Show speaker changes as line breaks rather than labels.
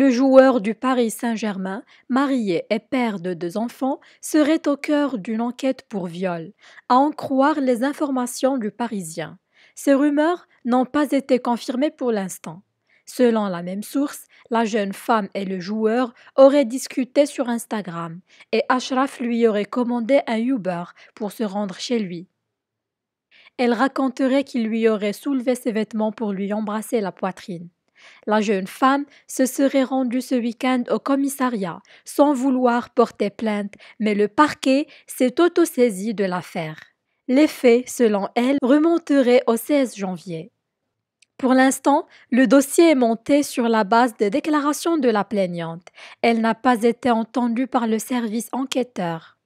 Le joueur du Paris Saint-Germain, marié et père de deux enfants, serait au cœur d'une enquête pour viol, à en croire les informations du Parisien. Ces rumeurs n'ont pas été confirmées pour l'instant. Selon la même source, la jeune femme et le joueur auraient discuté sur Instagram et Ashraf lui aurait commandé un Uber pour se rendre chez lui. Elle raconterait qu'il lui aurait soulevé ses vêtements pour lui embrasser la poitrine. La jeune femme se serait rendue ce week-end au commissariat sans vouloir porter plainte, mais le parquet s'est autosaisi de l'affaire. Les faits, selon elle, remonteraient au 16 janvier. Pour l'instant, le dossier est monté sur la base des déclarations de la plaignante. Elle n'a pas été entendue par le service enquêteur.